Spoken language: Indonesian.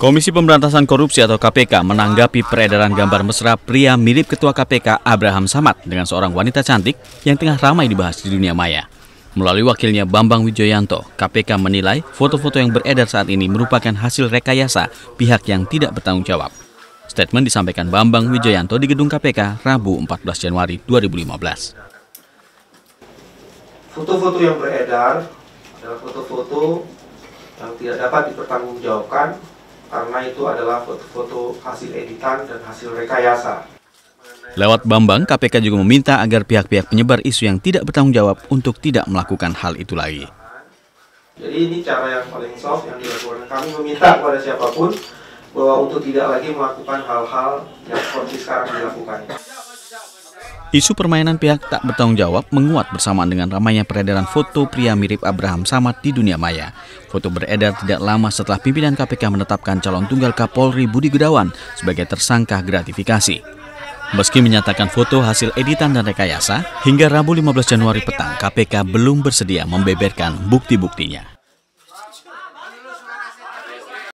Komisi Pemberantasan Korupsi atau KPK menanggapi peredaran gambar mesra pria mirip Ketua KPK Abraham Samad dengan seorang wanita cantik yang tengah ramai dibahas di dunia maya. Melalui wakilnya Bambang Wijoyanto, KPK menilai foto-foto yang beredar saat ini merupakan hasil rekayasa pihak yang tidak bertanggung jawab. Statement disampaikan Bambang Wijoyanto di gedung KPK Rabu 14 Januari 2015. Foto-foto yang beredar adalah foto-foto yang tidak dapat dipertanggungjawabkan karena itu adalah foto-foto hasil editan dan hasil rekayasa. Lewat Bambang, KPK juga meminta agar pihak-pihak penyebar isu yang tidak bertanggung jawab untuk tidak melakukan hal itu lagi. Jadi ini cara yang paling soft yang dilakukan. Kami meminta kepada siapapun bahwa untuk tidak lagi melakukan hal-hal yang seperti sekarang dilakukan. Isu permainan pihak tak bertanggung jawab menguat bersamaan dengan ramainya peredaran foto pria mirip Abraham Samad di dunia maya. Foto beredar tidak lama setelah pimpinan KPK menetapkan calon tunggal Kapolri Budi Gudawan sebagai tersangka gratifikasi. Meski menyatakan foto hasil editan dan rekayasa, hingga Rabu 15 Januari petang KPK belum bersedia membeberkan bukti-buktinya.